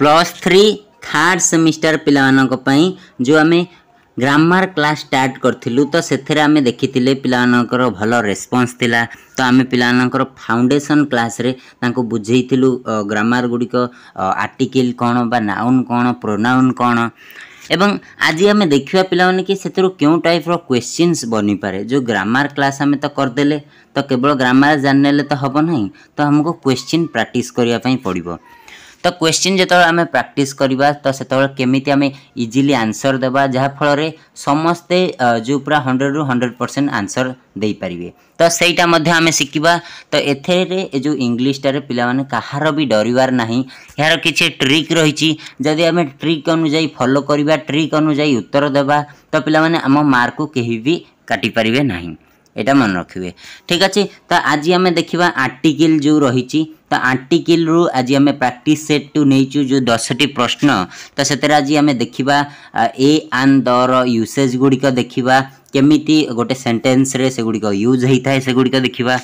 plus three third semester ପିଲାମାନଙ୍କ ପାଇଁ ଯେଉଁ ଆମେ ଗ୍ରାମାର କ୍ଲାସ୍ ଷ୍ଟାର୍ଟ କରିଥିଲୁ ତ ସେଥିରେ ଆମେ ଦେଖିଥିଲେ ପିଲାମାନଙ୍କର ଭଲ ରେସ୍ପନ୍ସ ଥିଲା ତ ଆମେ ପିଲାମାନଙ୍କର ଫାଉଣ୍ଡେସନ୍ କ୍ଲାସ୍ରେ ତାଙ୍କୁ ବୁଝେଇଥିଲୁ ଗ୍ରାମାର ଗୁଡ଼ିକ ଆର୍ଟିକିଲ୍ କ'ଣ ବା ନାଉନ୍ କ'ଣ ପ୍ରୋନାଉନ୍ କ'ଣ ଏବଂ ଆଜି ଆମେ ଦେଖିବା ପିଲାମାନେ କି ସେଥିରୁ କେଉଁ ଟାଇପ୍ର କ୍ୱେଶ୍ଚିନ୍ସ ବନିପାରେ ଯେଉଁ ଗ୍ରାମାର କ୍ଲାସ୍ ଆମେ ତ କରିଦେଲେ ତ କେବଳ ଗ୍ରାମାର ଜାଣିନେଲେ ତ ହେବ ନାହିଁ ତ ଆମକୁ କ୍ୱେଶ୍ଚିନ୍ ପ୍ରାକ୍ଟିସ୍ କରିବା ପାଇଁ ପଡ଼ିବ ତ କ୍ୱେଶ୍ଚିନ୍ ଯେତେବେଳେ ଆମେ ପ୍ରାକ୍ଟିସ୍ କରିବା ତ ସେତେବେଳେ କେମିତି ଆମେ ଇଜିଲି ଆନ୍ସର୍ ଦେବା ଯାହାଫଳରେ ସମସ୍ତେ ଯେଉଁ ପୁରା ହଣ୍ଡ୍ରେଡ଼ରୁ ହଣ୍ଡ୍ରେଡ଼ ପରସେଣ୍ଟ ଆନ୍ସର୍ ଦେଇପାରିବେ ତ ସେଇଟା ମଧ୍ୟ ଆମେ ଶିଖିବା ତ ଏଥିରେ ଏ ଯେଉଁ ଇଂଲିଶଟାରେ ପିଲାମାନେ କାହାର ବି ଡରିବାର ନାହିଁ ଏହାର କିଛି ଟ୍ରିକ୍ ରହିଛି ଯଦି ଆମେ ଟ୍ରିକ୍ ଅନୁଯାୟୀ ଫଲୋ କରିବା ଟ୍ରିକ୍ ଅନୁଯାୟୀ ଉତ୍ତର ଦେବା ତ ପିଲାମାନେ ଆମ ମାର୍କକୁ କେହି ବି କାଟିପାରିବେ ନାହିଁ এটা মনে রাখবে ঠিক আছে তো আজ আমি দেখিবা আর্টিকেল যে রয়েছে তো আর্টিকেলু আজ আমি প্রাকটিস সেট টু নেইছু যে দশটি প্রশ্ন তো সেতরে আজ আমি দেখিবা এ আন দর ইউসেজ গুড়িক দেখিবা কেমিতি গোটে সেন্টেন্সরে সেগুড়িক ইউজ হয়ে থাকে সেগুড়িক দেখিবা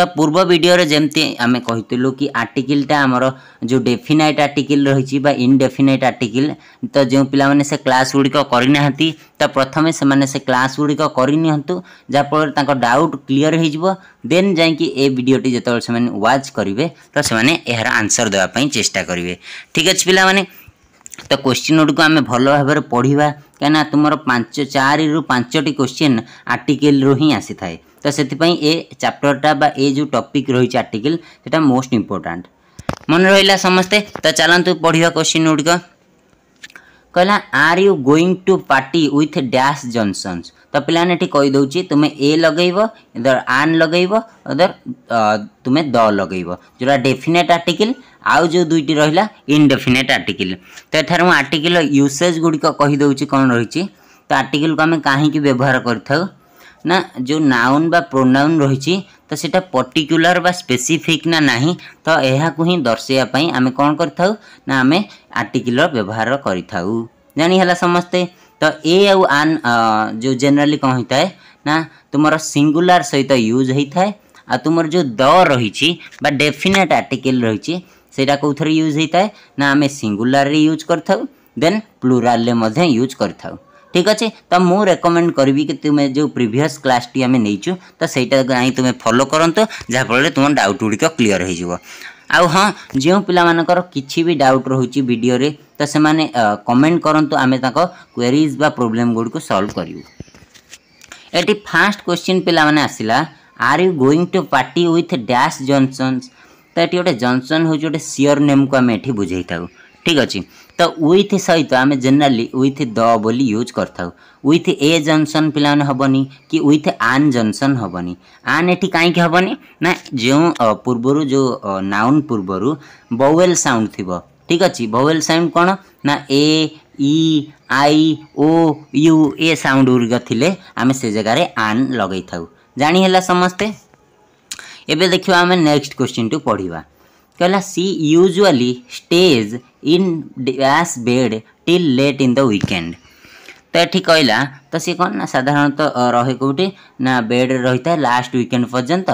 ତା ପୂର୍ବ ଭିଡ଼ିଓରେ ଯେମିତି ଆମେ କହିଥିଲୁ କି ଆର୍ଟିକିଲ୍ଟା ଆମର ଯେଉଁ ଡେଫିନାଇଟ୍ ଆର୍ଟିକିଲ୍ ରହିଛି ବା ଇନଡେଫିନାଇଟ୍ ଆର୍ଟିକିଲ୍ ତ ଯେଉଁ ପିଲାମାନେ ସେ କ୍ଲାସ୍ ଗୁଡ଼ିକ କରିନାହାନ୍ତି ତ ପ୍ରଥମେ ସେମାନେ ସେ କ୍ଲାସ୍ ଗୁଡ଼ିକ କରିନିଅନ୍ତୁ ଯାହାଫଳରେ ତାଙ୍କ ଡାଉଟ୍ କ୍ଲିଅର୍ ହେଇଯିବ ଦେନ୍ ଯାଇକି ଏ ଭିଡ଼ିଓଟି ଯେତେବେଳେ ସେମାନେ ୱାଚ୍ କରିବେ ତ ସେମାନେ ଏହାର ଆନ୍ସର୍ ଦେବା ପାଇଁ ଚେଷ୍ଟା କରିବେ ଠିକ୍ ଅଛି ପିଲାମାନେ ତ କୋଶ୍ଚିନ୍ ଗୁଡ଼ିକୁ ଆମେ ଭଲ ଭାବରେ ପଢ଼ିବା କାହିଁକିନା ତୁମର ପାଞ୍ଚ ଚାରିରୁ ପାଞ୍ଚଟି କୋଶ୍ଚିନ୍ ଆର୍ଟିକେଲ୍ରୁ ହିଁ ଆସିଥାଏ ତ ସେଥିପାଇଁ ଏ ଚାପ୍ଟରଟା ବା ଏ ଯେଉଁ ଟପିକ୍ ରହିଛି ଆର୍ଟିକେଲ୍ ସେଟା ମୋଷ୍ଟ ଇମ୍ପୋର୍ଟାଣ୍ଟ ମନେ ରହିଲା ସମସ୍ତେ ତ ଚାଲନ୍ତୁ ପଢ଼ିବା କୋଶ୍ଚିନ୍ ଗୁଡ଼ିକ କହିଲା are you going to party with dash Johnsons तो पाने कहीदे तुम्हें ए लगे इधर आन लगे इधर तुम्हें द लगे जो डेफिनेट आर्टिकल आउ जो दुईटी रहा इनडेफिनेट आर्टिकल तो यार मुझे आर्टिकल युसेज गुड़िकहीदे कौन रही तो आर्टिकल को आम कहीं व्यवहार कर ना जो नाउन बा प्रोनाउन रही तो सीटा पर्टिकुलर बा स्पेसिफिक ना ना तो यहाँ हिं दर्शेपी आम कौन करें आर्टिकल व्यवहार कर समस्ते ତ ଏ ଆଉ ଆନ୍ ଯେଉଁ ଜେନେରାଲି କ'ଣ ହୋଇଥାଏ ନା ତୁମର ସିଙ୍ଗୁଲାର ସହିତ ୟୁଜ୍ ହୋଇଥାଏ ଆଉ ତୁମର ଯେଉଁ ଦ ରହିଛି ବା ଡେଫିନେଟ୍ ଆର୍ଟିକେଲ୍ ରହିଛି ସେଇଟା କେଉଁଥିରେ ୟୁଜ୍ ହୋଇଥାଏ ନା ଆମେ ସିଙ୍ଗୁଲାରରେ ୟୁଜ୍ କରିଥାଉ ଦେନ୍ ପ୍ଲୁରାଲରେ ମଧ୍ୟ ୟୁଜ୍ କରିଥାଉ ଠିକ୍ ଅଛି ତ ମୁଁ ରେକମେଣ୍ଡ କରିବି କି ତୁମେ ଯେଉଁ ପ୍ରିଭିୟସ୍ କ୍ଲାସ୍ଟି ଆମେ ନେଇଛୁ ତ ସେଇଟା ଯାଇ ତୁମେ ଫଲୋ କରନ୍ତୁ ଯାହାଫଳରେ ତୁମ ଡାଉଟ୍ ଗୁଡ଼ିକ କ୍ଲିଅର୍ ହୋଇଯିବ ଆଉ ହଁ ଯେଉଁ ପିଲାମାନଙ୍କର କିଛି ବି ଡାଉଟ୍ ରହୁଛି ଭିଡ଼ିଓରେ ତ ସେମାନେ କମେଣ୍ଟ କରନ୍ତୁ ଆମେ ତାଙ୍କ କ୍ୱେରିଜ୍ ବା ପ୍ରୋବ୍ଲେମ୍ ଗୁଡ଼ିକୁ ସଲ୍ଭ କରିବୁ ଏଠି ଫାଷ୍ଟ କ୍ୱେଶ୍ଚିନ୍ ପିଲାମାନେ ଆସିଲା are you going to party with dash Johnsons ତ ଏଠି ଗୋଟେ ଜନ୍ସନ୍ ହେଉଛି ଗୋଟେ ସିଓର ନେମ୍କୁ ଆମେ ଏଠି ବୁଝେଇଥାଉ ठीक अहिले त विथ सहित आम जेनराली विथ द बोली युज विथ ए जंक्शन जङसन पिनी कि ओथ आन् जङसन हेनी आन् एटी काहीँक ना जो पूर्वहरू जो नाउन पूर्वहरू बौवेल् साउन्ड थियो बवेल अब बवेल्ल ना ए इ आई ओ युए साउन्ड गुडिक आमे जग्ने आन् लगै थाउ जाला समस्ते एमे नेक्स्ट क्वेसन टु पढि କହିଲା she usually stays in dash bed till late in the weekend ତ ଏଠି କହିଲା ତ ସିଏ କ'ଣ ନା ସାଧାରଣତଃ ରହେ କେଉଁଠି ନା ବେଡ଼୍ରେ ରହିଥାଏ ଲାଷ୍ଟ ୱିକେଣ୍ଡ ପର୍ଯ୍ୟନ୍ତ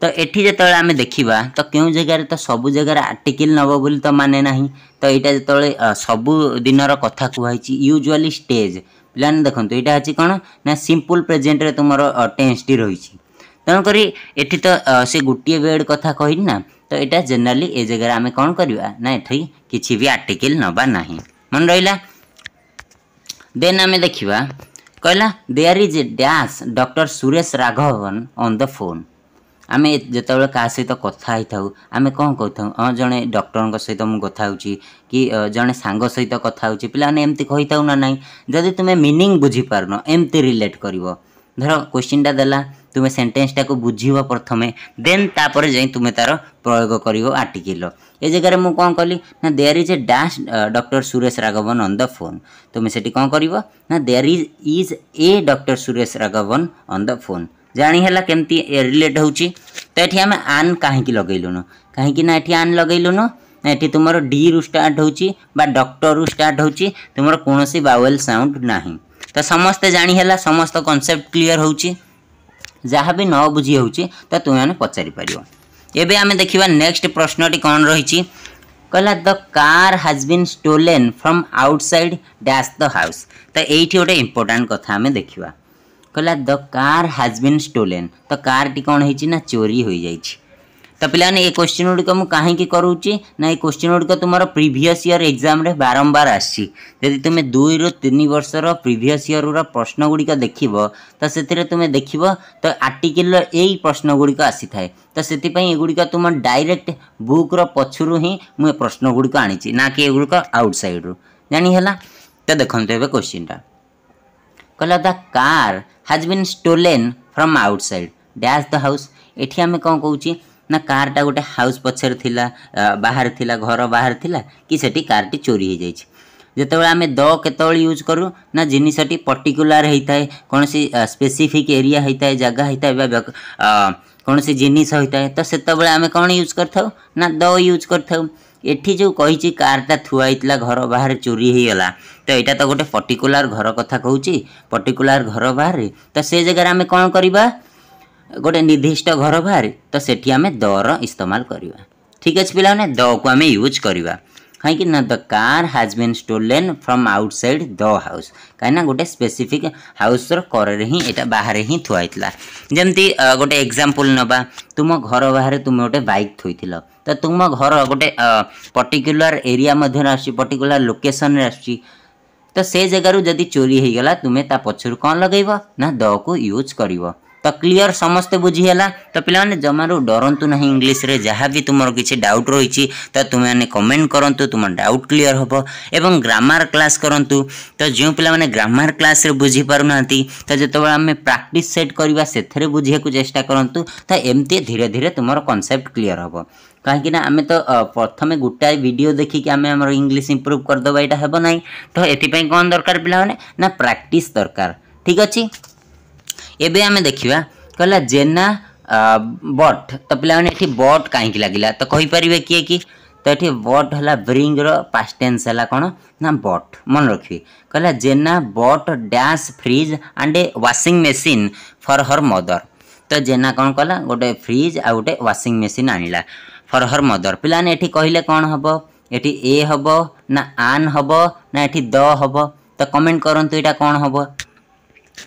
ତ ଏଠି ଯେତେବେଳେ ଆମେ ଦେଖିବା ତ କେଉଁ ଜାଗାରେ ତ ସବୁ ଜାଗାରେ ଆର୍ଟିକିଲ୍ ନେବ ବୋଲି ତ ମାନେ ନାହିଁ ତ ଏଇଟା ଯେତେବେଳେ ସବୁ ଦିନର କଥା କୁହାହେଇଛି ୟୁଜୁଆଲି ଷ୍ଟେଜ୍ ପିଲାମାନେ ଦେଖନ୍ତୁ ଏଇଟା ହେଉଛି କ'ଣ ନା ସିମ୍ପୁଲ୍ ପ୍ରେଜେଣ୍ଟରେ ତୁମର ଟେନ୍ସଟି ରହିଛି ତେଣୁକରି ଏଠି ତ ସେ ଗୋଟିଏ ବେଡ଼୍ କଥା କହିନି ନା ତ ଏଇଟା ଜେନେରାଲି ଏ ଜାଗାରେ ଆମେ କ'ଣ କରିବା ନା ଏଠି କିଛି ବି ଆର୍ଟିକିଲ୍ ନେବା ନାହିଁ ମନେ ରହିଲା ଦେନ୍ ଆମେ ଦେଖିବା କହିଲା there is a dash doctor Suresh Raghavan on the phone ଆମେ ଯେତେବେଳେ କାହା ସହିତ କଥା ହେଇଥାଉ ଆମେ କ'ଣ କହିଥାଉ ହଁ ଜଣେ ଡକ୍ଟରଙ୍କ ସହିତ ମୁଁ କଥା ହେଉଛି କି ଜଣେ ସାଙ୍ଗ ସହିତ କଥା ହେଉଛି ପିଲାମାନେ ଏମିତି କହିଥାଉ ନା ନାହିଁ ଯଦି ତୁମେ ମିନିଂ ବୁଝିପାରୁନ ଏମିତି ରିଲେଟ୍ କରିବ ଧର କୋଶ୍ଚିନ୍ଟା ଦେଲା ତୁମେ ସେଣ୍ଟେନ୍ସଟାକୁ ବୁଝିବ ପ୍ରଥମେ ଦେନ୍ ତାପରେ ଯାଇ ତୁମେ ତା'ର ପ୍ରୟୋଗ କରିବ ଆର୍ଟିକିଲ୍ର ଏ ଜାଗାରେ ମୁଁ କ'ଣ କଲି ନା there is a dash doctor Suresh Raghavan on the phone ତୁମେ ସେଠି କ'ଣ କରିବ ନା there is is a doctor Suresh Raghavan on the phone ଜାଣି ହେଲା କେମିତି ରିଲେଟ୍ ହେଉଛି ତ ଏଠି ଆମେ ଆନ୍ କାହିଁକି ଲଗେଇଲୁନୁ କାହିଁକି ନା ଏଠି ଆନ୍ ଲଗେଇଲୁନୁ ଏଠି ତୁମର ଡିରୁ ଷ୍ଟାର୍ଟ ହେଉଛି ବା ଡକ୍ଟରରୁ ଷ୍ଟାର୍ଟ ହେଉଛି ତୁମର କୌଣସି ବାୱେଲ୍ ସାଉଣ୍ଡ ନାହିଁ ତ ସମସ୍ତେ ଜାଣିହେଲା ସମସ୍ତ କନସେପ୍ଟ କ୍ଲିଅର୍ ହେଉଛି ଯାହା ବି ନ ବୁଝି ହେଉଛି ତ ତୁମେମାନେ ପଚାରିପାରିବ ଏବେ ଆମେ ଦେଖିବା ନେକ୍ସଟ ପ୍ରଶ୍ନଟି କ'ଣ ରହିଛି କହିଲା the car has been stolen from outside dash the house ତ ଏଇଠି ଗୋଟେ ଇମ୍ପୋର୍ଟାଣ୍ଟ କଥା ଆମେ ଦେଖିବା କହିଲା the car has been stolen ତ କାର୍ଟି କ'ଣ ହେଇଛି ନା ଚୋରି ହୋଇଯାଇଛି तो पाने क्वेश्चन मुझे कहीं करूँ ना ये क्वेश्चन गुड़िक तुम प्रिभस इयर एक्जाम बारंबार आदि यदि तुम्हें दुई रु तीन वर्ष प्रिभस इयर प्रश्न गुड़िक देख तो से तुम्हें देख तो आर्टिकल यही प्रश्न गुड़िक आसी थाए तो से गुड़िक तुम डायरेक्ट बुक्र पक्षर ही मुझे प्रश्न गुड़िक आनी ना कि युड़क आउटसाइड्रु जानीला तो देखते क्वेश्चनटा कहला the car has been stolen from outside dash the house ये आम कौन कौन ନା କାର୍ଟା ଗୋଟେ ହାଉସ୍ ପଛରେ ଥିଲା ବାହାରେ ଥିଲା ଘର ବାହାରେ ଥିଲା କି ସେଠି କାର୍ଟି ଚୋରି ହୋଇଯାଇଛି ଯେତେବେଳେ ଆମେ ଦ କେତେବେଳେ ୟୁଜ୍ କରୁ ନା ଜିନିଷଟି ପର୍ଟିକୁଲାର ହେଇଥାଏ କୌଣସି ସ୍ପେସିଫିକ୍ ଏରିଆ ହୋଇଥାଏ ଜାଗା ହୋଇଥାଏ ବା କୌଣସି ଜିନିଷ ହୋଇଥାଏ ତ ସେତେବେଳେ ଆମେ କ'ଣ ୟୁଜ୍ କରିଥାଉ ନା ଦ ୟୁଜ୍ କରିଥାଉ ଏଠି ଯେଉଁ କହିଛି କାର୍ଟା ଥୁଆ ହେଇଥିଲା ଘର ବାହାରେ ଚୋରି ହେଇଗଲା ତ ଏଇଟା ତ ଗୋଟେ ପର୍ଟିକୁଲାର ଘର କଥା କହୁଛି ପର୍ଟିକୁଲାର ଘର ବାହାରେ ତ ସେ ଜାଗାରେ ଆମେ କ'ଣ କରିବା ଗୋଟେ ନିର୍ଦ୍ଦିଷ୍ଟ ଘର ବାହାରେ ତ ସେଠି ଆମେ ଦର ଇସ୍ତେମାଲ କରିବା ଠିକ୍ ଅଛି ପିଲାମାନେ ଦକୁ ଆମେ ୟୁଜ୍ କରିବା କାହିଁକି ନା the car has been stolen from outside the house କାହିଁକିନା ଗୋଟେ ସ୍ପେସିଫିକ୍ ହାଉସ୍ର କରରେ ହିଁ ଏଇଟା ବାହାରେ ହିଁ ଥୁଆ ହେଇଥିଲା ଯେମିତି ଗୋଟେ ଏକ୍ଜାମ୍ପଲ୍ ନେବା ତୁମ ଘର ବାହାରେ ତୁମେ ଗୋଟେ ବାଇକ୍ ଥୋଇଥିଲ ତ ତୁମ ଘର ଗୋଟେ ପର୍ଟିକୁଲାର ଏରିଆ ମଧ୍ୟରେ ଆସୁଛି ପର୍ଟିକୁଲାର ଲୋକେସନ୍ରେ ଆସୁଛି ତ ସେ ଜାଗାରୁ ଯଦି ଚୋରି ହେଇଗଲା ତୁମେ ତା ପଛରୁ କ'ଣ ଲଗାଇବ ନା ଦକୁ ୟୁଜ୍ କରିବ ତ କ୍ଲିଅର୍ ସମସ୍ତେ ବୁଝିହେଲା ତ ପିଲାମାନେ ଜମାରୁ ଡରନ୍ତୁ ନାହିଁ ଇଂଲିଶରେ ଯାହା ବି ତୁମର କିଛି ଡାଉଟ୍ ରହିଛି ତ ତୁମେମାନେ କମେଣ୍ଟ କରନ୍ତୁ ତୁମ ଡାଉଟ୍ କ୍ଲିଅର୍ ହେବ ଏବଂ ଗ୍ରାମାର କ୍ଲାସ୍ କରନ୍ତୁ ତ ଯେଉଁ ପିଲାମାନେ ଗ୍ରାମାର କ୍ଲାସ୍ରେ ବୁଝିପାରୁନାହାନ୍ତି ତ ଯେତେବେଳେ ଆମେ ପ୍ରାକ୍ଟିସ୍ ସେଟ୍ କରିବା ସେଥିରେ ବୁଝିବାକୁ ଚେଷ୍ଟା କରନ୍ତୁ ତ ଏମିତି ଧୀରେ ଧୀରେ ତୁମର କନସେପ୍ଟ କ୍ଲିଅର୍ ହେବ କାହିଁକିନା ଆମେ ତ ପ୍ରଥମେ ଗୋଟାଏ ଭିଡ଼ିଓ ଦେଖିକି ଆମେ ଆମର ଇଂଲିଶ ଇମ୍ପ୍ରୁଭ୍ କରିଦେବା ଏଇଟା ହେବ ନାହିଁ ତ ଏଥିପାଇଁ କ'ଣ ଦରକାର ପିଲାମାନେ ନା ପ୍ରାକ୍ଟିସ୍ ଦରକାର ଠିକ୍ ଅଛି ଏବେ ଆମେ ଦେଖିବା କହିଲା ଜେନା ବଟ୍ ତ ପିଲାମାନେ ଏଠି ବଟ୍ କାହିଁକି ଲାଗିଲା ତ କହିପାରିବେ କିଏ କି ତ ଏଠି ବଟ୍ ହେଲା ବ୍ରିଙ୍ଗର ପାଷ୍ଟ ଟେନ୍ସ ହେଲା କ'ଣ ନା ବଟ୍ ମନେ ରଖିବେ କହିଲା Jena bought dash fridge and a washing machine for her mother ତ ଜେନା କ'ଣ କଲା ଗୋଟେ ଫ୍ରିଜ୍ ଆଉ ଗୋଟେ ୱାସିଂ ମେସିନ୍ ଆଣିଲା ଫର୍ ହର୍ ମଦର୍ ପିଲାମାନେ ଏଠି କହିଲେ କ'ଣ ହେବ ଏଠି ଏ ହେବ ନା ଆନ୍ ହେବ ନା ଏଠି ଦ ହେବ ତ କମେଣ୍ଟ କରନ୍ତୁ ଏଇଟା କ'ଣ ହେବ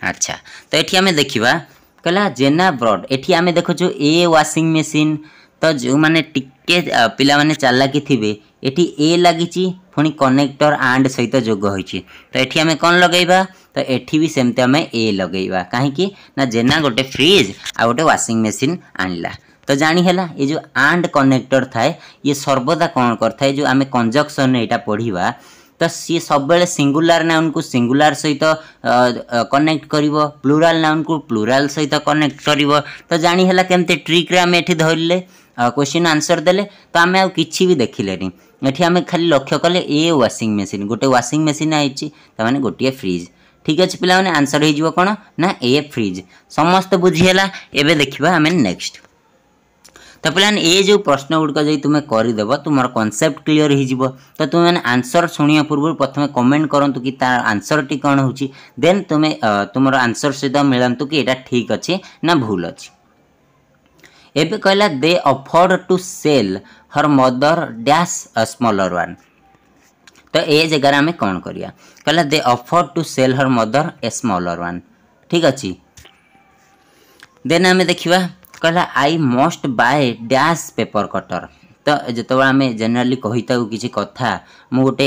আচ্ছা তো এটি আমি দেখিবা କହିଲା ଜେନା ବ୍ରଡ୍ ଏଠି ଆମେ ଦେଖୁଛୁ ଏ ୱାସିଂ ମେସିନ୍ ତ ଯେଉଁମାନେ ଟିକେ ପିଲାମାନେ ଚାଲାକି ଥିବେ ଏଠି ଏ ଲାଗିଛି ପୁଣି କନେକ୍ଟର ଆଣ୍ଡ ସହିତ ଯୋଗ ହୋଇଛି ତ ଏଠି ଆମେ କ'ଣ ଲଗାଇବା ତ ଏଠି ବି ସେମିତି ଆମେ ଏ ଲଗାଇବା କାହିଁକି ନା ଜେନା ଗୋଟେ ଫ୍ରିଜ୍ ଆଉ ଗୋଟେ ୱାସିଂ ମେସିନ୍ ଆଣିଲା ତ ଜାଣି ହେଲା ଏ ଯେଉଁ ଆଣ୍ଡ କନେକ୍ଟର ଥାଏ ଇଏ ସର୍ବଦା କ'ଣ କରିଥାଏ ଯେଉଁ ଆମେ କଞ୍ଜକ୍ସନ୍ ଏଇଟା ପଢ଼ିବା तो सी सब ସବୁବେଳେ नाउन को ସିଙ୍ଗୁଲାର सहित कनेक्ट कर प्लूराल नाउन को प्लूराल सहित कनेक्ट कर तो ହେଲା କେମିତି ट्रिक्रे आम ଏଠି धरले क्वेश्चन आंसर दे तो आम आउ भी देखिले ये आम खाली लक्ष्य कले ए वाशिंग मेसीन गोटे वाशिंग मेसीन आई गोटे फ्रिज ठीक अच्छे पे आंसर हो कौन ना ए फ्रिज समस्त बुझीगला एवं देखा आम नेक्स्ट तो ପିଲାମାନେ ଏ ଯେଉଁ ପ୍ରଶ୍ନ ଗୁଡ଼ିକ ଯଦି ତୁମେ କରିଦେବ ତୁମର କନସେପ୍ଟ କ୍ଲିଅର ହୋଇଯିବ ତ ତୁମେମାନେ ଆନ୍ସର ଶୁଣିବା ପୂର୍ବରୁ ପ୍ରଥମେ କମେଣ୍ଟ କରନ୍ତୁ କି ତାର ଆନ୍ସରଟି କ'ଣ ହେଉଛି ଦେନ୍ ତୁମେ ତୁମର ଆନ୍ସର ସହିତ ମିଳାନ୍ତୁ କି ଏଇଟା ଠିକ୍ ଅଛି ନା ଭୁଲ ଅଛି ଏବେ କହିଲା they offered to sell her mother dash smaller one ତ ଏ ଜାଗାରେ ଆମେ କ'ଣ କରିବା କହିଲା they offered to sell her mother a smaller one ଠିକ୍ ଅଛି ଦେନ୍ ଆମେ ଦେଖିବା କହିଲା I must buy dash paper cutter ତ ଯେତେବେଳେ ଆମେ ଜେନେରାଲି କହିଥାଉ କିଛି କଥା ମୁଁ ଗୋଟେ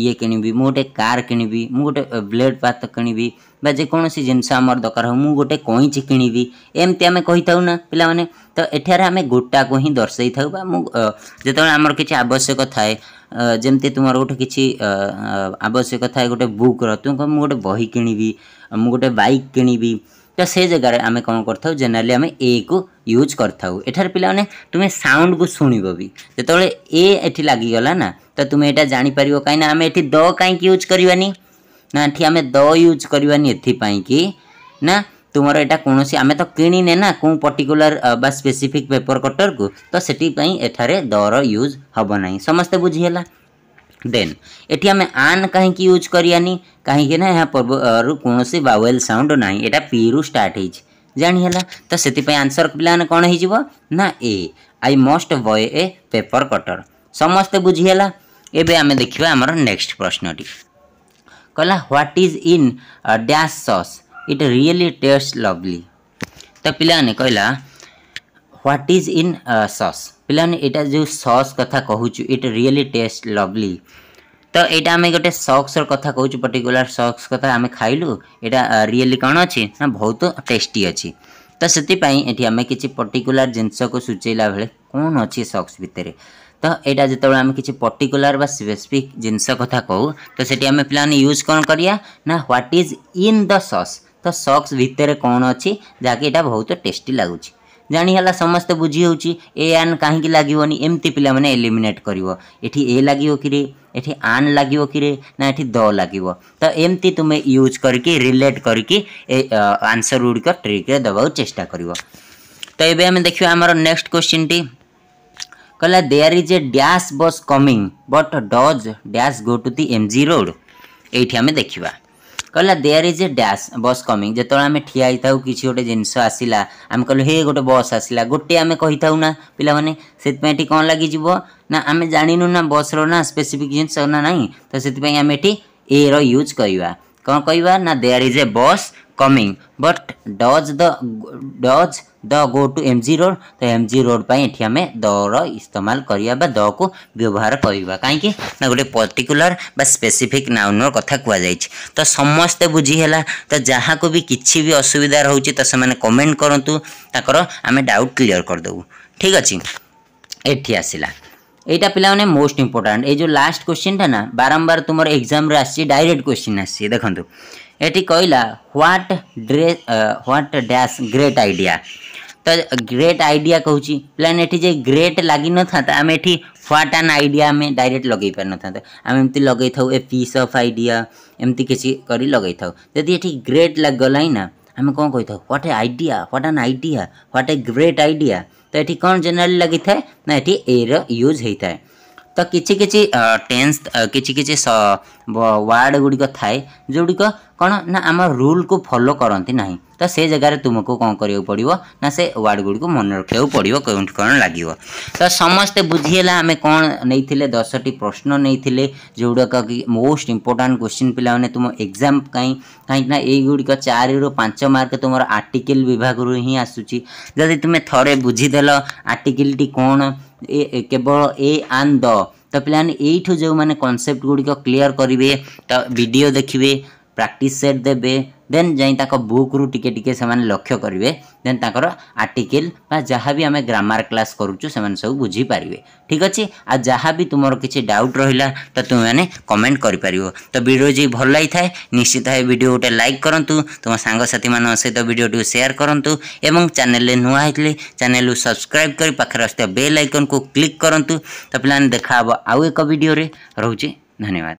ଇଏ କିଣିବି ମୁଁ ଗୋଟେ କାର୍ କିଣିବି ମୁଁ ଗୋଟେ ବ୍ଲେଡ଼୍ ପାତ କିଣିବି ବା ଯେକୌଣସି ଜିନିଷ ଆମର ଦରକାର ହଉ ମୁଁ ଗୋଟେ କଇଁଚି କିଣିବି ଏମିତି ଆମେ କହିଥାଉ ନା ପିଲାମାନେ ତ ଏଠାରେ ଆମେ ଗୋଟାକୁ ହିଁ ଦର୍ଶାଇଥାଉ ବା ମୁଁ ଯେତେବେଳେ ଆମର କିଛି ଆବଶ୍ୟକ ଥାଏ ଯେମିତି ତୁମର ଗୋଟେ କିଛି ଆବଶ୍ୟକ ଥାଏ ଗୋଟେ ବୁକ୍ର ତୁମେ ମୁଁ ଗୋଟେ ବହି କିଣିବି ମୁଁ ଗୋଟେ ବାଇକ୍ କିଣିବି ତ ସେ ଜାଗାରେ ଆମେ କ'ଣ କରିଥାଉ ଜେନେରାଲି ଆମେ ଏକୁ ୟୁଜ୍ କରିଥାଉ ଏଠାରେ ପିଲାମାନେ ତୁମେ ସାଉଣ୍ଡକୁ ଶୁଣିବ ବି ଯେତେବେଳେ ଏ ଏଠି ଲାଗିଗଲା ନା ତ ତୁମେ ଏଇଟା ଜାଣିପାରିବ କାହିଁକିନା ଆମେ ଏଠି ଦ କାହିଁକି ୟୁଜ୍ କରିବାନି ନା ଏଠି ଆମେ ଦ ୟୁଜ୍ କରିବାନି ଏଥିପାଇଁ କି ନା ତୁମର ଏଇଟା କୌଣସି ଆମେ ତ କିଣିନେ ନା କେଉଁ ପର୍ଟିକୁଲାର ବା ସ୍ପେସିଫିକ୍ ପେପର କଟରକୁ ତ ସେଥିପାଇଁ ଏଠାରେ ଦର ୟୁଜ୍ ହେବ ନାହିଁ ସମସ୍ତେ ବୁଝିହେଲା देन एटी आम आन कहीं यूज करानी कहीं ना यहाँ पूर्व कौन सी बावेल साउंड ना यहाँ पी रु स्टार्ट हो ଜାଣିହେଲା ତ ସେଥିପାଇଁ ଆନ୍ସର୍ ପିଲାମାନେ କ'ଣ ହେଇଯିବ ନା a I must buy a paper cutter ସମସ୍ତେ ବୁଝିହେଲା ଏବେ ଆମେ ଦେଖିବା ଆମର ନେକ୍ସଟ ପ୍ରଶ୍ନଟି କହିଲା what is in dash sauce it really taste lovely ତ ପିଲାମାନେ କହିଲା ହ୍ୱାଟ୍ ଇଜ୍ ଇନ୍ ସସ୍ ପିଲାମାନେ ଏଇଟା ଯେଉଁ ସସ୍ କଥା କହୁଛୁ ଇଟ୍ ରିଏଲି ଟେଷ୍ଟ ଲଭ୍ଲି ତ ଏଇଟା ଆମେ ଗୋଟେ ସକ୍ସର କଥା କହୁଛୁ ପର୍ଟିକୁଲାର ସକ୍ସ କଥା ଆମେ ଖାଇଲୁ ଏଇଟା ରିଏଲି କ'ଣ ଅଛି ନା ବହୁତ ଟେଷ୍ଟି ଅଛି ତ ସେଥିପାଇଁ ଏଠି ଆମେ କିଛି ପର୍ଟିକୁଲାର ଜିନିଷକୁ ସୂଚାଇଲା ବେଳେ କ'ଣ ଅଛି ସକ୍ସ ଭିତରେ ତ ଏଇଟା ଯେତେବେଳେ ଆମେ କିଛି ପର୍ଟିକୁଲାର ବା ସ୍ପେସିଫିକ୍ ଜିନିଷ କଥା କହୁ ତ ସେଠି ଆମେ ପିଲାମାନେ ୟୁଜ୍ କ'ଣ କରିବା ନା what is in the sauce ତ ସକ୍ସ ଭିତରେ କ'ଣ ଅଛି ଯାହାକି ଏଇଟା ବହୁତ ଟେଷ୍ଟି ଲାଗୁଛି जाणीगला समस्त बुझी हो आन कहीं लगभन एमती पाने एलिमेट कर लगे कि आन लगे कि ना ये द लग तो एमती तुम्हें यूज करके रिलेट करके आंसर गुड़िक ट्रिक्रे दबा चेस्टा कर तो ये आम देखिए आमर नेक्स्ट क्वेश्चन टी कहला there is a dash bus coming but does dash go to the M G road ये आम देखा कहला there is a dash bus coming जो आम ठिया होता किसी गोटे जिनस आसला आम कहल हे गोटे बस आसला गोटे आम कही ना पाने से कौन लगिज ना आम जाणीनु ना बस रहा स्पेसीफिक जिनस ना ना तो से आम ये ए यूज करवा कौन कहवा ना देयर इज ए बस coming but does the does the go to M G road तो एम जी रोड एटी आम दर इस्तेमाल କରିବା ବା ଦକୁ ବ୍ୟବହାର କରିବା କାହିଁକି ନା ଗୋଟେ ପର୍ଟିକୁଲାର ବା ସ୍ପେସିଫିକ୍ ନାଉନର କଥା କୁହାଯାଇଛି ତ ସମସ୍ତେ ବୁଝିହେଲା ତ ଯାହାକୁ ବି କିଛି ବି ଅସୁବିଧା ରହୁଛି ତ ସେମାନେ କମେଣ୍ଟ କରନ୍ତୁ ତାଙ୍କର ଆମେ ଡାଉଟ୍ କ୍ଲିଅର କରିଦେବୁ ଠିକ୍ ଅଛି ଏଠି ଆସିଲା ଏଇଟା ପିଲାମାନେ ମୋଷ୍ଟ ଇମ୍ପୋର୍ଟାଣ୍ଟ ଏଇ ଯେଉଁ ଲାଷ୍ଟ କ୍ୱେଶ୍ଚିନ୍ଟା ନା ବାରମ୍ବାର ତୁମର ଏକ୍ଜାମ୍ରେ ଆସିଛି ଡାଇରେକ୍ଟ କ୍ୱେଶ୍ଚିନ୍ ଆସିଛି ଦେଖନ୍ତୁ ଏଠି କହିଲା ହ୍ୱାଟ ଡ୍ରେ ହ୍ୱାଟ ଡ୍ୟାସ୍ ଗ୍ରେଟ୍ ଆଇଡ଼ିଆ ତ ଗ୍ରେଟ୍ ଆଇଡ଼ିଆ କହୁଛି ପ୍ଲାନ୍ ଏଠି ଯେ ଗ୍ରେଟ୍ ଲାଗିନଥାନ୍ତା ଆମେ ଏଠି ହ୍ୱାଟ୍ ଆନ୍ ଆଇଡ଼ିଆ ଆମେ ଡାଇରେକ୍ଟ ଲଗେଇ ପାରିନଥାନ୍ତେ ଆମେ ଏମିତି ଲଗେଇଥାଉ ଏ ପିସ୍ ଅଫ୍ ଆଇଡ଼ିଆ ଏମିତି କିଛି କରି ଲଗେଇଥାଉ ଯଦି ଏଠି ଗ୍ରେଟ୍ ଗଲା ହିଁ ନା ଆମେ କ'ଣ କହିଥାଉ what a idea what an idea what a great idea ତ ଏଠି କ'ଣ ଜେନେରାଲି ଲାଗିଥାଏ ନା ଏଠି ଏର ୟୁଜ୍ ହେଇଥାଏ ତ କିଛି କିଛି ଟେନ୍ସ କିଛି କିଛି ୱାର୍ଡ଼ ଗୁଡ଼ିକ ଥାଏ ଯେଉଁଗୁଡ଼ିକ କ'ଣ ନା ଆମ ରୁଲ୍କୁ ଫଲୋ କରନ୍ତି ନାହିଁ ତ ସେ ଜାଗାରେ ତୁମକୁ କ'ଣ କରିବାକୁ ପଡ଼ିବ ନା ସେ ୱାର୍ଡ଼ ଗୁଡ଼ିକୁ ମନେ ରଖିବାକୁ ପଡ଼ିବ କେଉଁଠି କ'ଣ ଲାଗିବ ତ ସମସ୍ତେ ବୁଝିହେଲା ଆମେ କ'ଣ ନେଇଥିଲେ ଦଶଟି ପ୍ରଶ୍ନ ନେଇଥିଲେ ଯେଉଁଗୁଡ଼ାକ କି ମୋଷ୍ଟ ଇମ୍ପୋର୍ଟାଣ୍ଟ କ୍ୱେଶ୍ଚିନ୍ ପିଲାମାନେ ତୁମ ଏକ୍ଜାମ୍ କାହିଁ କାହିଁକିନା ଏଇଗୁଡ଼ିକ ଚାରିରୁ ପାଞ୍ଚ ମାର୍କ ତୁମର ଆର୍ଟିକିଲ୍ ବିଭାଗରୁ ହିଁ ଆସୁଛି ଯଦି ତୁମେ ଥରେ ବୁଝିଦେଲ ଆର୍ଟିକିଲ୍ଟି କ'ଣ କେବଳ ଏ ଆଣ୍ଡ ଦ ତ ପିଲାମାନେ ଏଇଠୁ ଯେଉଁମାନେ କନସେପ୍ଟ ଗୁଡ଼ିକ କ୍ଲିଅର୍ କରିବେ ତ ଭିଡ଼ିଓ ଦେଖିବେ ପ୍ରାକ୍ଟିସ୍ ସେଟ୍ ଦେବେ ଦେନ୍ ଯାଇ ତାଙ୍କ ବୁକ୍ରୁ ଟିକେ ଟିକେ ସେମାନେ ଲକ୍ଷ୍ୟ କରିବେ ଦେନ୍ ତାଙ୍କର ଆର୍ଟିକିଲ୍ ବା ଯାହା ବି ଆମେ ଗ୍ରାମାର କ୍ଲାସ୍ କରୁଛୁ ସେମାନେ ସବୁ ବୁଝିପାରିବେ ଠିକ୍ ଅଛି ଆଉ ଯାହା ବି ତୁମର କିଛି ଡାଉଟ୍ ରହିଲା ତ ତୁମେମାନେ କମେଣ୍ଟ କରିପାରିବ ତ ଭିଡ଼ିଓ ଯଦି ଭଲ ଲାଗିଥାଏ ନିଶ୍ଚିତ ଭାବେ ଭିଡ଼ିଓ ଗୋଟେ ଲାଇକ୍ କରନ୍ତୁ ତୁମ ସାଙ୍ଗସାଥିମାନଙ୍କ ସହିତ ଭିଡ଼ିଓଟିକୁ ସେୟାର କରନ୍ତୁ ଏବଂ ଚ୍ୟାନେଲରେ ନୂଆ ହେଇଥିଲେ ଚ୍ୟାନେଲକୁ ସବସ୍କ୍ରାଇବ୍ କରି ପାଖରେ ଆସୁଥିବା ବେଲ୍ ଆଇକନ୍କୁ କ୍ଲିକ୍ କରନ୍ତୁ ତ ପିଲାମାନେ ଦେଖାହେବ ଆଉ ଏକ ଭିଡ଼ିଓରେ ରହୁଛି ଧନ୍ୟବାଦ